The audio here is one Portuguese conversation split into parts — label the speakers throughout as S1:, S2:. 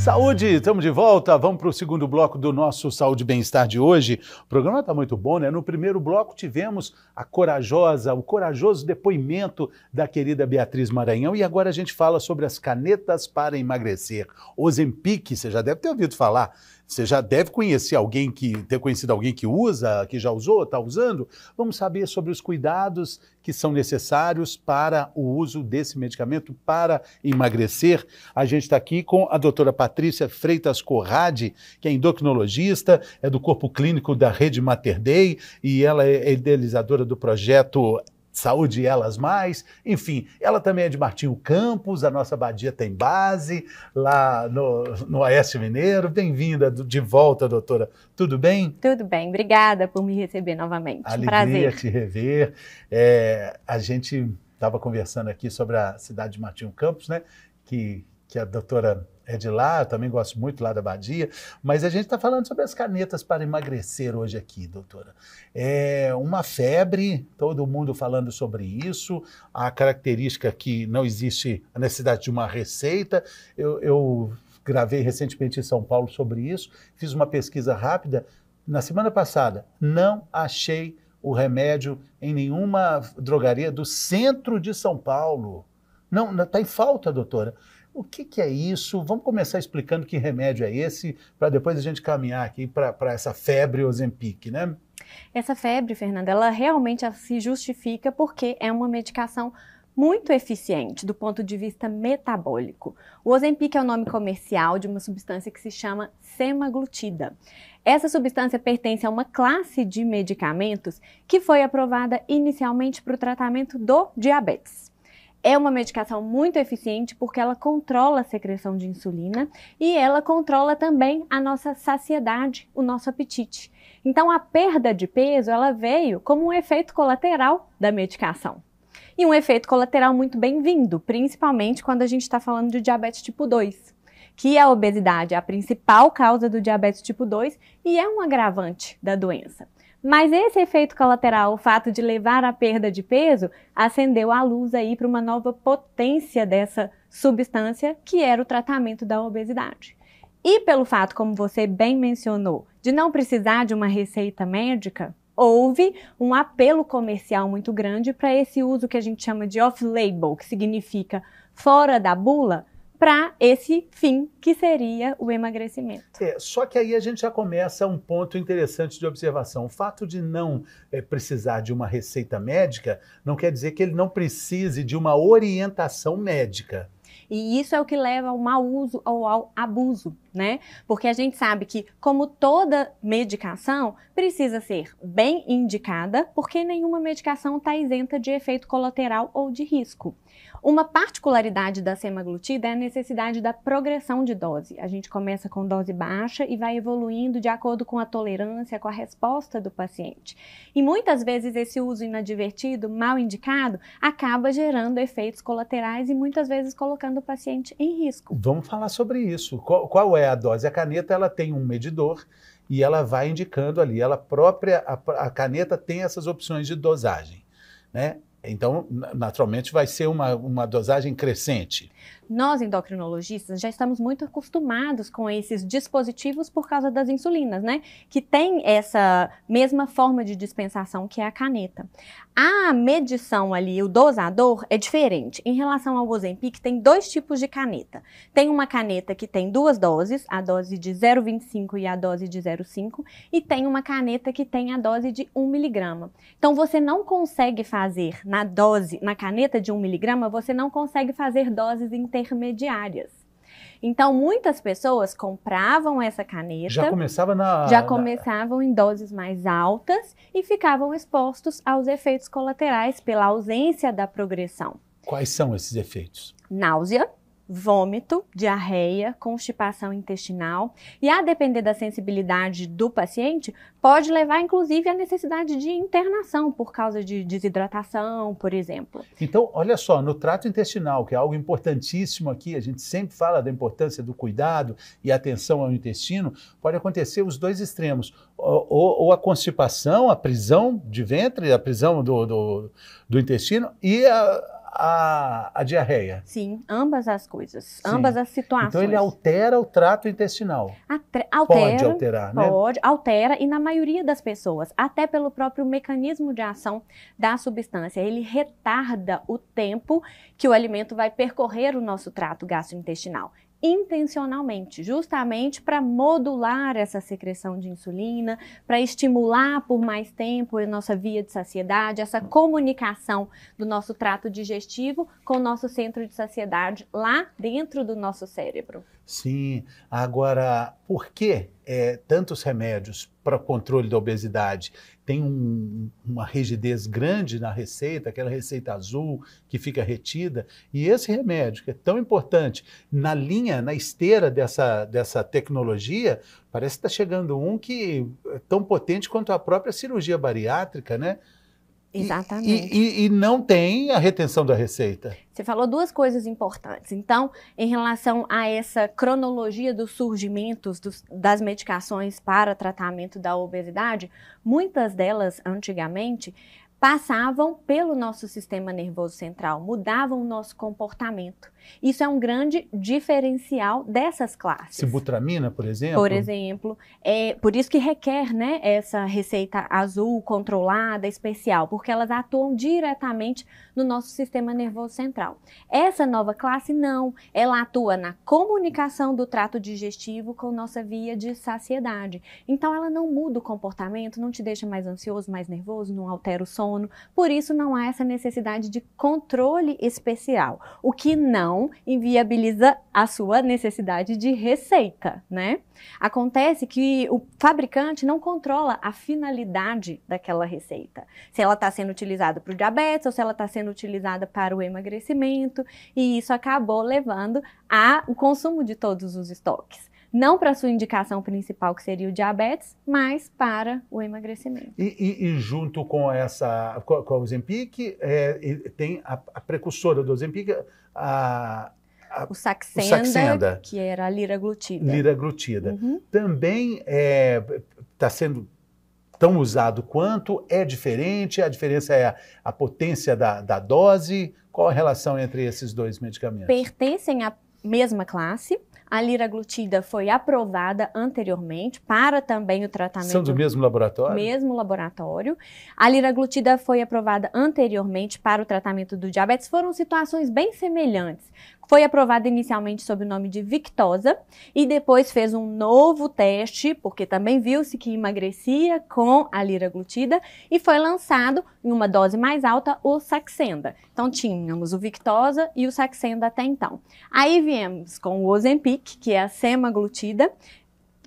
S1: Saúde, estamos de volta. Vamos para o segundo bloco do nosso Saúde e Bem-Estar de hoje. O programa está muito bom, né? No primeiro bloco tivemos a corajosa, o corajoso depoimento da querida Beatriz Maranhão e agora a gente fala sobre as canetas para emagrecer. Ozempic, você já deve ter ouvido falar. Você já deve conhecer alguém que ter conhecido alguém que usa, que já usou, está usando. Vamos saber sobre os cuidados que são necessários para o uso desse medicamento para emagrecer. A gente está aqui com a doutora Patrícia Freitas Corrade, que é endocrinologista, é do corpo clínico da Rede Mater Dei e ela é idealizadora do projeto Saúde Elas Mais, enfim, ela também é de Martinho Campos, a nossa Badia tem base lá no, no Oeste Mineiro. Bem-vinda de volta, doutora. Tudo bem?
S2: Tudo bem, obrigada por me receber novamente.
S1: Alegria Prazer. te rever. É, a gente estava conversando aqui sobre a cidade de Martinho Campos, né? Que, que a doutora é de lá, eu também gosto muito lá da Badia, mas a gente está falando sobre as canetas para emagrecer hoje aqui, doutora. É uma febre, todo mundo falando sobre isso, a característica que não existe a necessidade de uma receita. Eu, eu gravei recentemente em São Paulo sobre isso, fiz uma pesquisa rápida. Na semana passada, não achei o remédio em nenhuma drogaria do centro de São Paulo. Não, está em falta, doutora. O que, que, é isso? Vamos começar explicando que remédio é esse, para depois a gente caminhar aqui para essa febre Ozempic, né?
S2: Essa febre, Fernanda, ela realmente se justifica porque é uma medicação muito eficiente do ponto de vista metabólico. O Ozempic é o nome comercial de uma substância que se chama semaglutida. Essa substância pertence a uma classe de medicamentos que foi aprovada inicialmente para o tratamento do diabetes é uma medicação muito eficiente porque ela controla a secreção de insulina e ela controla também a nossa saciedade, o nosso apetite. Então a perda de peso, ela veio como um efeito colateral da medicação. E um efeito colateral muito bem-vindo, principalmente quando a gente está falando de diabetes tipo 2, que é a obesidade é a principal causa do diabetes tipo 2 e é um agravante da doença. Mas esse efeito colateral, o fato de levar à perda de peso, acendeu a luz aí para uma nova potência dessa substância, que era o tratamento da obesidade. E pelo fato, como você bem mencionou, de não precisar de uma receita médica, houve um apelo comercial muito grande para esse uso que a gente chama de off-label, que significa fora da bula, para esse fim que seria o emagrecimento.
S1: É, só que aí a gente já começa um ponto interessante de observação. O fato de não é, precisar de uma receita médica não quer dizer que ele não precise de uma orientação médica.
S2: E isso é o que leva ao mau uso ou ao abuso, né? Porque a gente sabe que, como toda medicação, precisa ser bem indicada, porque nenhuma medicação está isenta de efeito colateral ou de risco. Uma particularidade da semaglutida é a necessidade da progressão de dose. A gente começa com dose baixa e vai evoluindo de acordo com a tolerância, com a resposta do paciente. E muitas vezes esse uso inadvertido, mal indicado, acaba gerando efeitos colaterais e muitas vezes colocando o paciente em risco.
S1: Vamos falar sobre isso. Qual, qual é a dose? A caneta ela tem um medidor e ela vai indicando ali. Ela própria, a, a caneta tem essas opções de dosagem. Né? Então, naturalmente, vai ser uma, uma dosagem crescente.
S2: Nós, endocrinologistas, já estamos muito acostumados com esses dispositivos por causa das insulinas, né? Que tem essa mesma forma de dispensação que é a caneta. A medição ali, o dosador, é diferente. Em relação ao Ozempic, tem dois tipos de caneta. Tem uma caneta que tem duas doses, a dose de 0,25 e a dose de 0,5, e tem uma caneta que tem a dose de 1 miligrama. Então, você não consegue fazer na dose, na caneta de 1 miligrama, você não consegue fazer doses intensas intermediárias. Então, muitas pessoas compravam essa caneta. Já começava na. Já começavam na... em doses mais altas e ficavam expostos aos efeitos colaterais pela ausência da progressão.
S1: Quais são esses efeitos?
S2: Náusea, vômito, diarreia, constipação intestinal e, a depender da sensibilidade do paciente, pode levar inclusive à necessidade de internação por causa de desidratação, por exemplo.
S1: Então, olha só, no trato intestinal, que é algo importantíssimo aqui, a gente sempre fala da importância do cuidado e atenção ao intestino, pode acontecer os dois extremos, ou, ou a constipação, a prisão de ventre, a prisão do, do, do intestino e a a, a diarreia? Sim, ambas as coisas, Sim. ambas
S2: as situações. Então ele
S1: altera o trato intestinal.
S2: Atre altera, pode alterar, né? Pode, altera e na maioria das pessoas, até pelo próprio mecanismo de ação da substância, ele retarda o tempo que o alimento vai percorrer o nosso trato gastrointestinal intencionalmente, justamente para modular essa secreção de insulina, para estimular por mais tempo a nossa via de saciedade, essa comunicação do nosso trato digestivo com o nosso centro de saciedade lá dentro do nosso cérebro.
S1: Sim, agora, por que é, tantos remédios para o controle da obesidade? tem um, uma rigidez grande na receita, aquela receita azul que fica retida. E esse remédio, que é tão importante, na linha, na esteira dessa, dessa tecnologia, parece que está chegando um que é tão potente quanto a própria cirurgia bariátrica, né?
S2: Exatamente.
S1: E, e, e, não tem a retenção da receita.
S2: Você falou duas coisas importantes. Então, em relação a essa cronologia dos surgimentos dos, das medicações para tratamento da obesidade, muitas delas, antigamente, passavam pelo nosso sistema nervoso central, mudavam o nosso comportamento. Isso é um grande diferencial dessas classes.
S1: Sibutramina, por exemplo? Por
S2: exemplo. É, por isso que requer né, essa receita azul controlada, especial, porque elas atuam diretamente no nosso sistema nervoso central. Essa nova classe não, ela atua na comunicação do trato digestivo com nossa via de saciedade. Então ela não muda o comportamento, não te deixa mais ansioso, mais nervoso, não altera o som sono. Por isso, não há essa necessidade de controle especial, o que não inviabiliza a sua necessidade de receita, né? Acontece que o fabricante não controla a finalidade daquela receita, se ela está sendo utilizada para o diabetes ou se ela está sendo utilizada para o emagrecimento, e isso acabou levando ao consumo de todos os estoques não para sua indicação principal, que seria o diabetes, mas para o emagrecimento.
S1: E, e, e junto com essa, com, com a Ozempic, é, tem a, a, precursora do Ozempic, a, a, o, Saxenda, o, Saxenda, que
S2: era a liraglutida.
S1: Liraglutida. Uhum. Também está é, tá sendo tão usado quanto? É diferente? A diferença é a, a potência da, da dose? Qual a relação entre esses dois medicamentos?
S2: Pertencem à mesma classe, a liraglutida foi aprovada anteriormente para também o tratamento. São do mesmo
S1: laboratório? Mesmo
S2: laboratório. A liraglutida foi aprovada anteriormente para o tratamento do diabetes. Foram situações bem semelhantes. Foi aprovada inicialmente sob o nome de Victosa e depois fez um novo teste, porque também viu-se que emagrecia com a liraglutida e foi lançado em uma dose mais alta o Saxenda. Então tínhamos o Victosa e o Saxenda até então. Aí viemos com o Ozempic, que é a semaglutida,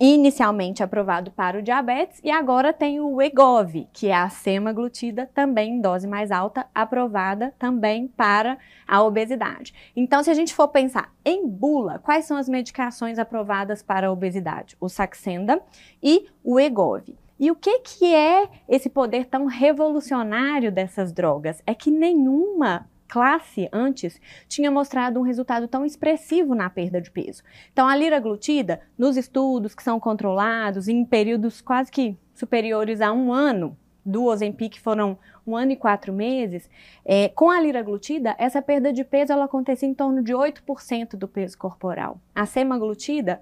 S2: inicialmente aprovado para o diabetes, e agora tem o EGOV, que é a semaglutida, também em dose mais alta, aprovada também para a obesidade. Então, se a gente for pensar em bula, quais são as medicações aprovadas para a obesidade? O Saxenda e o EGOV. E o que, que é esse poder tão revolucionário dessas drogas? É que nenhuma classe antes tinha mostrado um resultado tão expressivo na perda de peso. Então, a lira glutida, nos estudos que são controlados em períodos quase que superiores a um ano, do que foram um ano e quatro meses, é, com a lira glutida, essa perda de peso ela acontecia em torno de 8% do peso corporal. A semaglutida,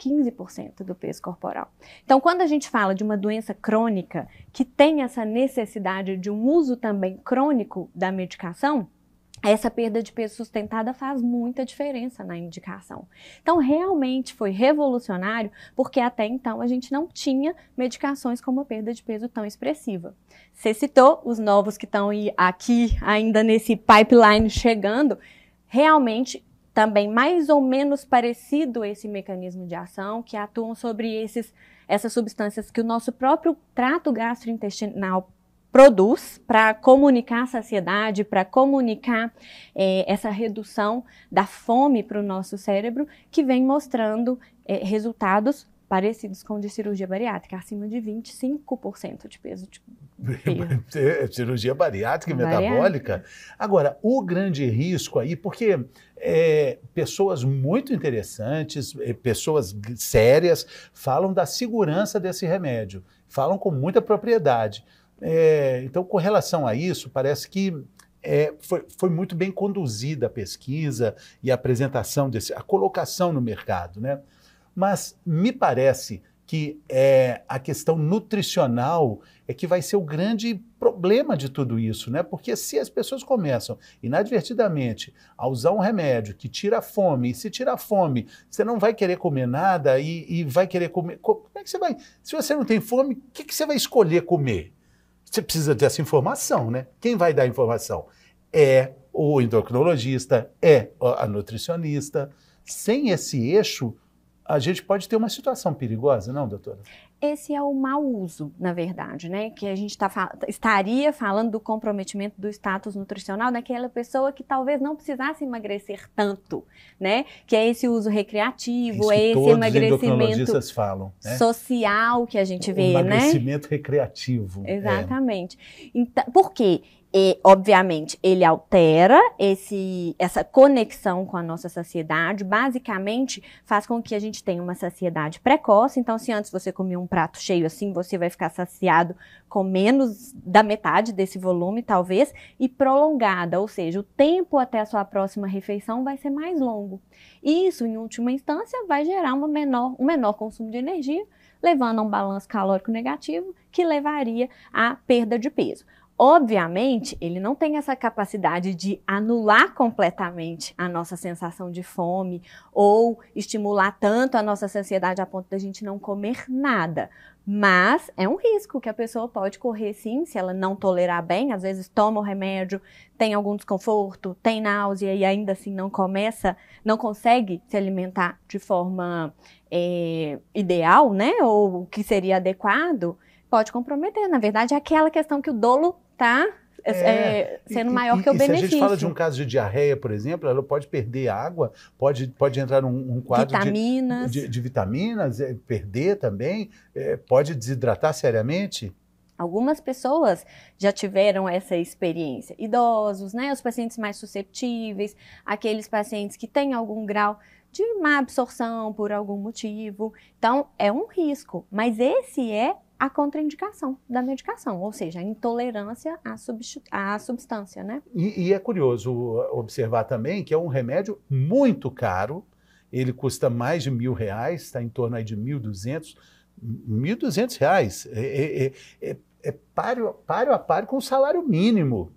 S2: 15% do peso corporal. Então, quando a gente fala de uma doença crônica que tem essa necessidade de um uso também crônico da medicação, essa perda de peso sustentada faz muita diferença na indicação. Então, realmente foi revolucionário, porque até então a gente não tinha medicações com uma perda de peso tão expressiva. Você citou os novos que estão aqui ainda nesse pipeline chegando. Realmente também mais ou menos parecido esse mecanismo de ação, que atuam sobre esses, essas substâncias que o nosso próprio trato gastrointestinal produz para comunicar a saciedade, para comunicar é, essa redução da fome para o nosso cérebro, que vem mostrando é, resultados parecidos com de cirurgia bariátrica, acima de 25% de peso. De
S1: peso. Tipo, é, é cirurgia bariátrica e metabólica. Agora, o grande risco aí, porque é, pessoas muito interessantes, é, pessoas sérias, falam da segurança desse remédio, falam com muita propriedade. É, então, com relação a isso, parece que é, foi, foi, muito bem conduzida a pesquisa e a apresentação desse, a colocação no mercado, né? Mas me parece que é, a questão nutricional é que vai ser o grande problema de tudo isso, né? Porque se as pessoas começam inadvertidamente a usar um remédio que tira a fome, e se tira a fome, você não vai querer comer nada e, e vai querer comer. Como é que você vai? Se você não tem fome, o que, que você vai escolher comer? Você precisa dessa informação, né? Quem vai dar a informação? É o endocrinologista, é a nutricionista. Sem esse eixo, a gente pode ter uma situação perigosa, não, doutora?
S2: Esse é o mau uso, na verdade, né? Que a gente tá, estaria falando do comprometimento do status nutricional daquela pessoa que talvez não precisasse emagrecer tanto, né? Que é esse uso recreativo, é, é esse emagrecimento
S1: falam, né?
S2: social que a gente vê, o emagrecimento né? Emagrecimento
S1: recreativo. É.
S2: Exatamente. É. Então, por quê? E, obviamente, ele altera esse, essa conexão com a nossa saciedade, basicamente faz com que a gente tenha uma saciedade precoce. Então, se antes você comia um prato cheio assim, você vai ficar saciado com menos da metade desse volume, talvez, e prolongada, ou seja, o tempo até a sua próxima refeição vai ser mais longo. Isso, em última instância, vai gerar uma menor, um menor consumo de energia, levando a um balanço calórico negativo que levaria à perda de peso. Obviamente, ele não tem essa capacidade de anular completamente a nossa sensação de fome ou estimular tanto a nossa ansiedade a ponto de a gente não comer nada. Mas é um risco que a pessoa pode correr sim, se ela não tolerar bem. Às vezes toma o remédio, tem algum desconforto, tem náusea e ainda assim não começa, não consegue se alimentar de forma é, ideal, né? Ou o que seria adequado, pode comprometer. Na verdade, é aquela questão que o dolo está é, é, é sendo e, maior e, que o benefício. Se a gente fala de um
S1: caso de diarreia, por exemplo, ela pode perder água, pode, pode entrar num um quadro vitaminas. De, de, de vitaminas, é, perder também, é, pode desidratar seriamente?
S2: Algumas pessoas já tiveram essa experiência. Idosos, né? Os pacientes mais susceptíveis, aqueles pacientes que têm algum grau de má absorção por algum motivo. Então, é um risco, mas esse é a contraindicação da medicação, ou seja, a intolerância à, à substância, né?
S1: E, e é curioso observar também que é um remédio muito caro, ele custa mais de mil reais, está em torno aí de mil duzentos, mil duzentos reais, é, é, é, é páreo, páreo a páreo com o salário mínimo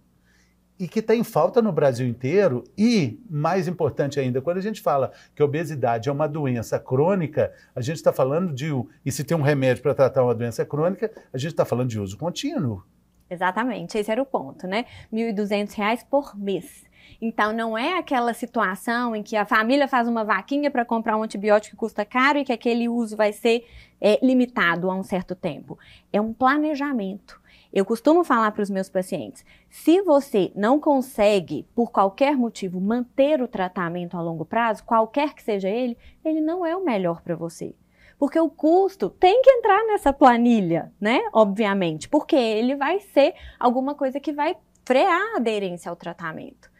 S1: e que tem falta no Brasil inteiro. E, mais importante ainda, quando a gente fala que a obesidade é uma doença crônica, a gente está falando de. E se tem um remédio para tratar uma doença crônica, a gente está falando de uso contínuo.
S2: Exatamente, esse era o ponto, né? R$ 1.200 por mês. Então, não é aquela situação em que a família faz uma vaquinha para comprar um antibiótico que custa caro e que aquele uso vai ser é, limitado a um certo tempo. É um planejamento. Eu costumo falar para os meus pacientes: se você não consegue, por qualquer motivo, manter o tratamento a longo prazo, qualquer que seja ele, ele não é o melhor para você. Porque o custo tem que entrar nessa planilha, né? Obviamente, porque ele vai ser alguma coisa que vai frear a aderência ao tratamento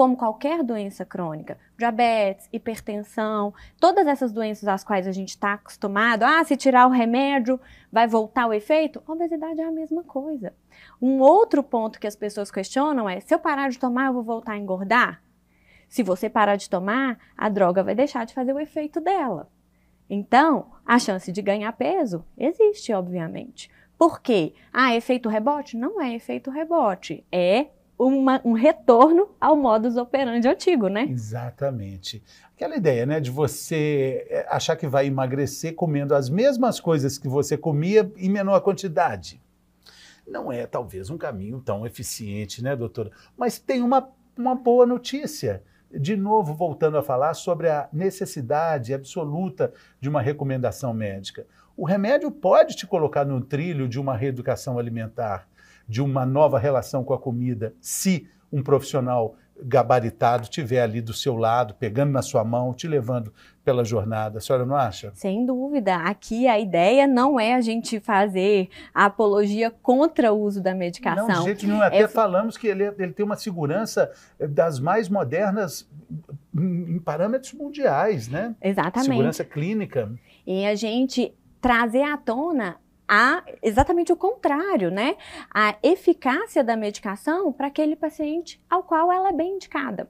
S2: como qualquer doença crônica, diabetes, hipertensão, todas essas doenças às quais a gente está acostumado, ah, se tirar o remédio vai voltar o efeito, a obesidade é a mesma coisa. Um outro ponto que as pessoas questionam é: se eu parar de tomar, eu vou voltar a engordar? Se você parar de tomar, a droga vai deixar de fazer o efeito dela. Então, a chance de ganhar peso existe, obviamente. Por quê? Ah, é efeito rebote? Não é efeito rebote, é uma, um retorno ao modus operandi antigo, né?
S1: Exatamente. Aquela ideia, né, de você é, achar que vai emagrecer comendo as mesmas coisas que você comia em menor quantidade. Não é, talvez, um caminho tão eficiente, né, doutora? Mas tem uma, uma boa notícia. De novo, voltando a falar sobre a necessidade absoluta de uma recomendação médica. O remédio pode te colocar no trilho de uma reeducação alimentar, de uma nova relação com a comida, se um profissional gabaritado tiver ali do seu lado, pegando na sua mão, te levando pela jornada. A senhora não acha?
S2: Sem dúvida. Aqui a ideia não é a gente fazer a apologia contra o uso da medicação. Não, de jeito nenhum. Até é...
S1: falamos que ele, é, ele tem uma segurança eh, das mais modernas hum, em parâmetros mundiais, né? Exatamente. Segurança clínica.
S2: E a gente trazer à tona a exatamente o contrário, né? A eficácia da medicação para aquele paciente ao qual ela é bem indicada.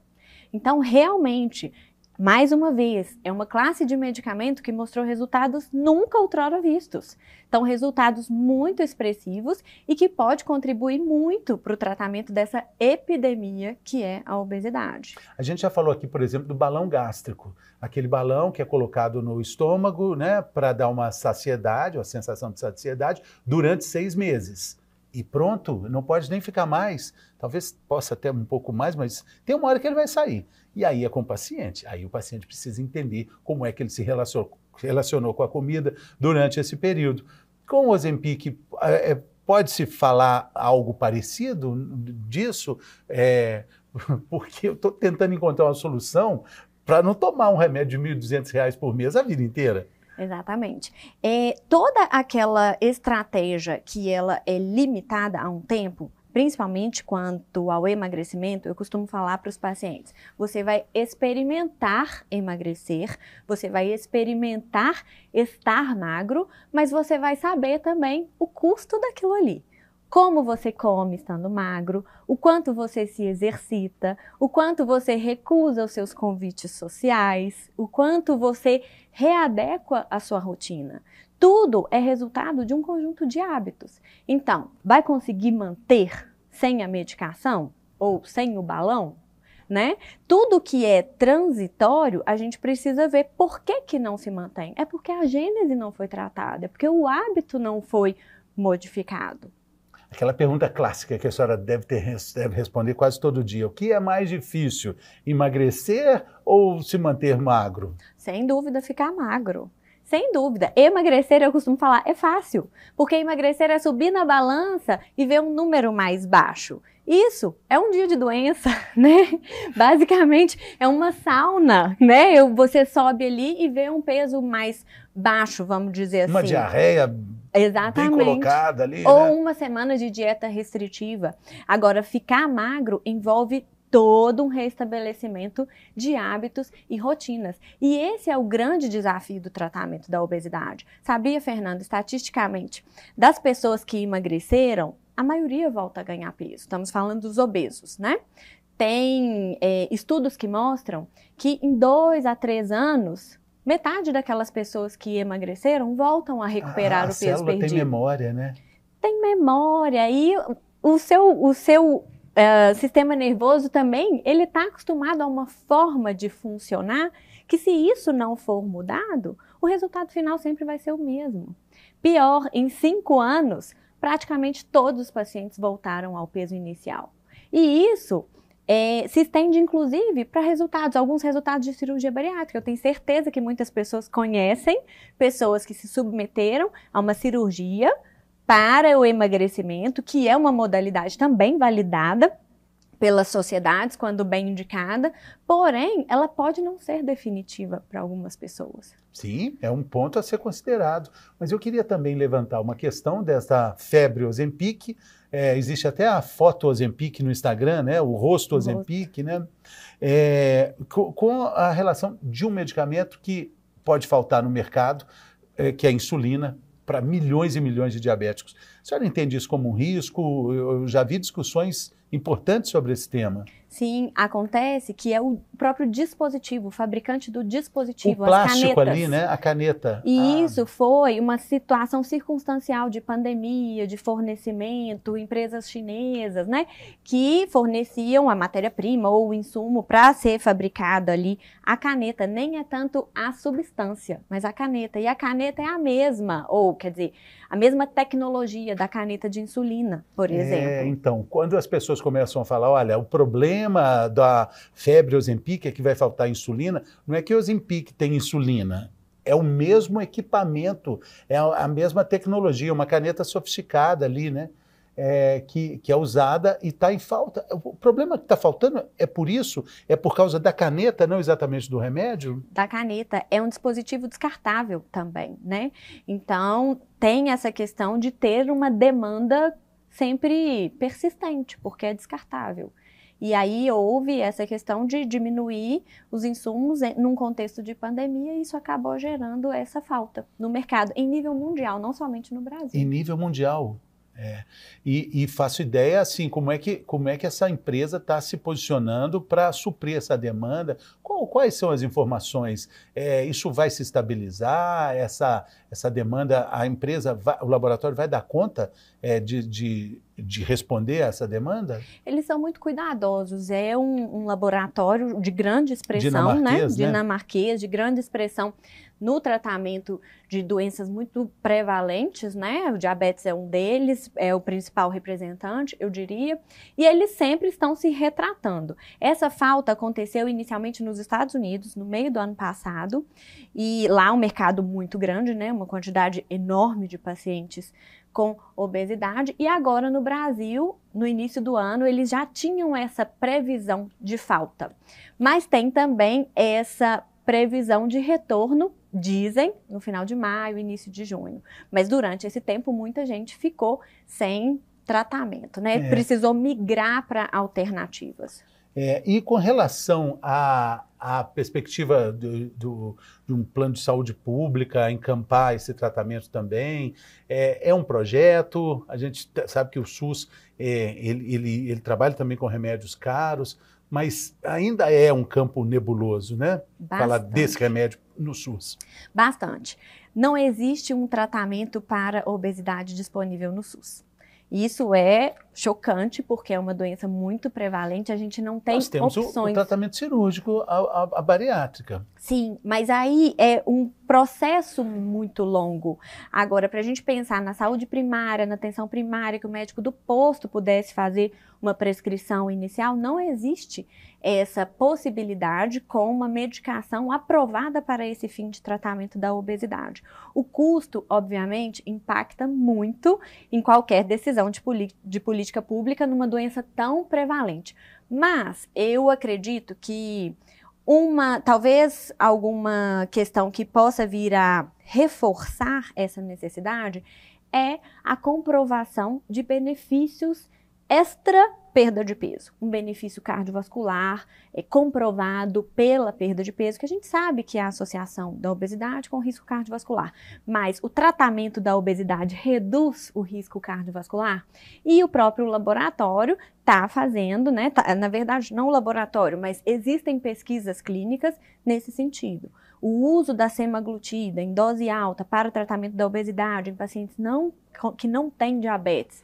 S2: Então, realmente, mais uma vez, é uma classe de medicamento que mostrou resultados nunca outrora vistos. Então, resultados muito expressivos e que pode contribuir muito para o tratamento dessa epidemia que é a obesidade.
S1: A gente já falou aqui, por exemplo, do balão gástrico, aquele balão que é colocado no estômago, né, para dar uma saciedade, uma sensação de saciedade, durante seis meses e pronto, não pode nem ficar mais. Talvez possa até um pouco mais, mas tem uma hora que ele vai sair. E aí é com o paciente. Aí o paciente precisa entender como é que ele se relacionou, relacionou com a comida durante esse período. Com o Ozempic, é, é, pode-se falar algo parecido disso? É, porque eu estou tentando encontrar uma solução para não tomar um remédio de R$ 1.200 por mês a vida inteira.
S2: Exatamente. É, toda aquela estratégia que ela é limitada a um tempo, principalmente quanto ao emagrecimento, eu costumo falar para os pacientes: você vai experimentar emagrecer, você vai experimentar estar magro, mas você vai saber também o custo daquilo ali como você come estando magro, o quanto você se exercita, o quanto você recusa os seus convites sociais, o quanto você readequa a sua rotina. Tudo é resultado de um conjunto de hábitos. Então, vai conseguir manter sem a medicação ou sem o balão? Né? Tudo que é transitório, a gente precisa ver por que, que não se mantém. É porque a gênese não foi tratada, é porque o hábito não foi modificado.
S1: Aquela pergunta clássica que a senhora deve, ter, deve responder quase todo dia: o que é mais difícil, emagrecer ou se manter magro?
S2: Sem dúvida, ficar magro. Sem dúvida. Emagrecer, eu costumo falar, é fácil. Porque emagrecer é subir na balança e ver um número mais baixo. Isso é um dia de doença, né? Basicamente é uma sauna, né? Eu, você sobe ali e vê um peso mais baixo, vamos dizer assim. Uma diarreia Exatamente. Bem colocada ali. Ou né? uma semana de dieta restritiva. Agora, ficar magro envolve todo um restabelecimento de hábitos e rotinas. E esse é o grande desafio do tratamento da obesidade. Sabia, Fernando, estatisticamente, das pessoas que emagreceram, a maioria volta a ganhar peso. Estamos falando dos obesos, né? Tem é, estudos que mostram que em dois a três anos Metade daquelas pessoas que emagreceram voltam a recuperar ah, o peso perdido. A célula perdido. tem
S1: memória, né?
S2: Tem memória e o seu, o seu Uh, sistema nervoso também, ele está acostumado a uma forma de funcionar que se isso não for mudado, o resultado final sempre vai ser o mesmo. Pior, em cinco anos, praticamente todos os pacientes voltaram ao peso inicial. E isso é, se estende inclusive para resultados, alguns resultados de cirurgia bariátrica. Eu tenho certeza que muitas pessoas conhecem pessoas que se submeteram a uma cirurgia para o emagrecimento, que é uma modalidade também validada pelas sociedades quando bem indicada, porém ela pode não ser definitiva para algumas pessoas.
S1: Sim, é um ponto a ser considerado. Mas eu queria também levantar uma questão dessa febre Ozempic é, existe até a foto Ozempic no Instagram, né? O rosto Ozempic, né? É, com, a relação de um medicamento que pode faltar no mercado, é, que é a insulina, para milhões e milhões de diabéticos. A senhora entende isso como um risco? Eu já vi discussões importantes sobre esse tema.
S2: Sim, acontece que é o próprio dispositivo, o fabricante do dispositivo, o plástico canetas. ali, né?
S1: A caneta. E
S2: ah. isso foi uma situação circunstancial de pandemia, de fornecimento, empresas chinesas, né? Que forneciam a matéria-prima ou o insumo para ser fabricado ali a caneta. Nem é tanto a substância, mas a caneta. E a caneta é a mesma, ou quer dizer, a mesma tecnologia da caneta de insulina, por é, exemplo. É,
S1: então, quando as pessoas começam a falar, olha, o problema problema da febre Ozempic é que vai faltar insulina. Não é que Ozempic tem insulina. É o mesmo equipamento, é a mesma tecnologia, uma caneta sofisticada ali, né? É, que, que é usada e está em falta. O problema que está faltando é por isso? É por causa da caneta, não exatamente do remédio?
S2: Da caneta. É um dispositivo descartável também, né? Então, tem essa questão de ter uma demanda sempre persistente, porque é descartável. E aí houve essa questão de diminuir os insumos em, num contexto de pandemia e isso acabou gerando essa falta no mercado, em nível mundial, não somente no Brasil. Em
S1: nível mundial. É. E, e, faço ideia assim como é que como é que essa empresa está se posicionando para suprir essa demanda? Qual, quais são as informações? É, isso vai se estabilizar? Essa essa demanda a empresa vai, o laboratório vai dar conta é, de, de, de, responder a essa demanda?
S2: Eles são muito cuidadosos. É um, um laboratório de grande expressão, né? dinamarquês, né? Dinamarquês, de grande expressão no tratamento de doenças muito prevalentes, né? O diabetes é um deles, é o principal representante, eu diria, e eles sempre estão se retratando. Essa falta aconteceu inicialmente nos Estados Unidos, no meio do ano passado, e lá um mercado muito grande, né? Uma quantidade enorme de pacientes com obesidade. E agora no Brasil, no início do ano, eles já tinham essa previsão de falta. Mas tem também essa previsão de retorno, dizem, no final de maio, início de junho. Mas durante esse tempo, muita gente ficou sem tratamento, né? É. Precisou migrar para alternativas.
S1: É, e com relação à, à perspectiva do, do, de um plano de saúde pública encampar esse tratamento também, é, é um projeto, a gente sabe que o SUS é, ele, ele, ele, trabalha também com remédios caros, mas ainda é um campo nebuloso, né? Bastante. Falar desse remédio no SUS.
S2: Bastante. Não existe um tratamento para obesidade disponível no SUS. Isso é chocante porque é uma doença muito prevalente. A gente não tem Nós temos opções. O, o
S1: tratamento cirúrgico, a, a, a, bariátrica.
S2: Sim, mas aí é um processo muito longo. Agora, para a gente pensar na saúde primária, na atenção primária, que o médico do posto pudesse fazer uma prescrição inicial, não existe essa possibilidade com uma medicação aprovada para esse fim de tratamento da obesidade. O custo, obviamente, impacta muito em qualquer decisão de, de política pública numa doença tão prevalente. Mas eu acredito que uma, talvez alguma questão que possa vir a reforçar essa necessidade é a comprovação de benefícios extra perda de peso, um benefício cardiovascular é comprovado pela perda de peso, que a gente sabe que é a associação da obesidade com risco cardiovascular. Mas o tratamento da obesidade reduz o risco cardiovascular e o próprio laboratório está fazendo, né? Tá, na verdade, não o laboratório, mas existem pesquisas clínicas nesse sentido. O uso da semaglutida em dose alta para o tratamento da obesidade em pacientes não, que não têm diabetes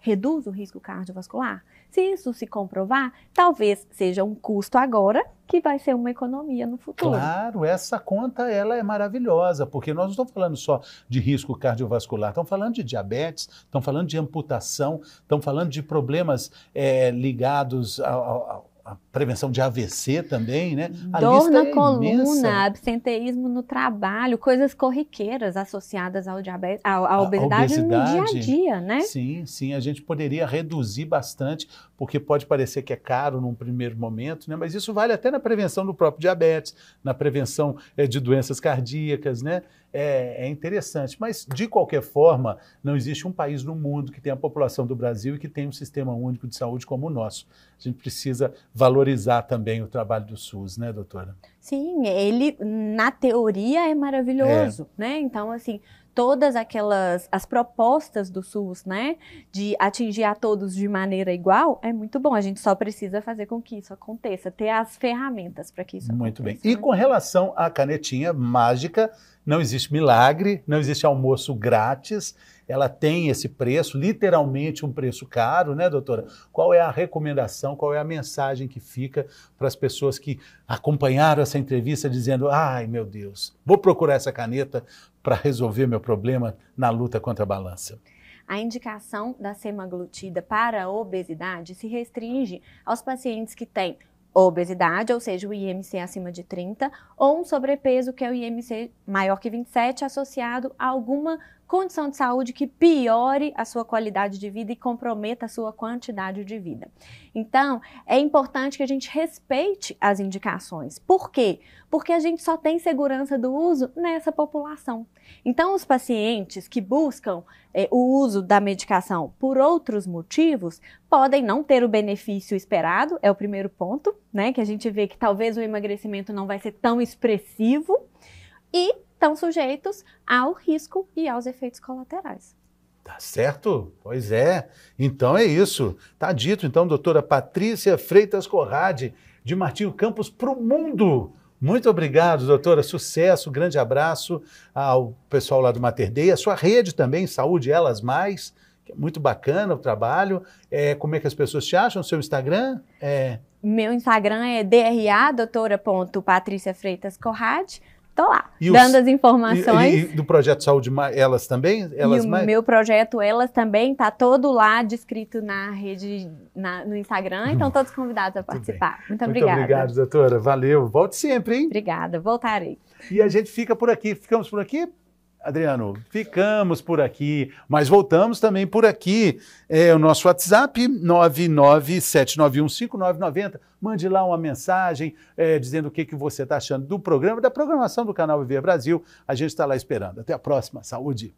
S2: reduz o risco cardiovascular. Se isso se comprovar, talvez seja um custo agora que vai ser uma economia
S1: no futuro. Claro, essa conta ela é maravilhosa, porque nós não estamos falando só de risco cardiovascular, estamos falando de diabetes, estamos falando de amputação, estamos falando de problemas é, ligados ao, ao a prevenção de AVC também, né? A Dor na é coluna, imensa.
S2: absenteísmo no trabalho, coisas corriqueiras associadas ao diabetes, à, obesidade, obesidade, no dia a dia, né?
S1: Sim, sim, a gente poderia reduzir bastante, porque pode parecer que é caro num primeiro momento, né? Mas isso vale até na prevenção do próprio diabetes, na prevenção é, de doenças cardíacas, né? é, é, interessante. Mas, de qualquer forma, não existe um país no mundo que tenha a população do Brasil e que tenha um sistema único de saúde como o nosso. A gente precisa valorizar também o trabalho do SUS, né, doutora?
S2: Sim, ele, na teoria, é maravilhoso, é. né? Então, assim, todas aquelas as propostas do SUS, né, de atingir a todos de maneira igual, é muito bom. A gente só precisa fazer com que isso aconteça, ter as ferramentas para que isso
S1: muito aconteça. Muito bem. Né? E com relação à canetinha mágica, não existe milagre, não existe almoço grátis ela tem esse preço, literalmente um preço caro, né, doutora? Qual é a recomendação, qual é a mensagem que fica para as pessoas que acompanharam essa entrevista dizendo: ai meu Deus, vou procurar essa caneta para resolver meu problema na luta contra a balança?
S2: A indicação da semaglutida para a obesidade se restringe aos pacientes que têm obesidade, ou seja, o IMC acima de 30, ou um sobrepeso, que é o IMC maior que 27, associado a alguma condição de saúde que piore a sua qualidade de vida e comprometa a sua quantidade de vida. Então, é importante que a gente respeite as indicações. Por quê? Porque a gente só tem segurança do uso nessa população. Então, os pacientes que buscam é, o uso da medicação por outros motivos podem não ter o benefício esperado, é o primeiro ponto, né? Que a gente vê que talvez o emagrecimento não vai ser tão expressivo. E estão sujeitos ao risco e aos efeitos colaterais.
S1: Tá certo? Pois é. Então é isso. Tá dito, então, doutora Patrícia Freitas Corrade, de Martinho Campos para o mundo. Muito obrigado, doutora. Sucesso, grande abraço ao pessoal lá do Mater a sua rede também, Saúde Elas Mais, que é muito bacana o trabalho. É, como é que as pessoas te acham? Seu Instagram? É...
S2: Meu Instagram é dra.doutora.patriciafreitascorrade. Estou lá, e dando os, as informações. E, e,
S1: do projeto Saúde Elas também? Elas e mais? o meu
S2: projeto Elas também está todo lá descrito na rede, na, no Instagram, então todos convidados a participar. Muito, Muito obrigada. Muito obrigado,
S1: doutora. Valeu. Volte sempre,
S2: hein? Obrigada, voltarei.
S1: E a gente fica por aqui. Ficamos por aqui? Adriano, ficamos por aqui, mas voltamos também por aqui. É o nosso WhatsApp 997915990. Mande lá uma mensagem é, dizendo o que, que você está achando do programa, da programação do canal Viver Brasil. A gente está lá esperando. Até a próxima. Saúde!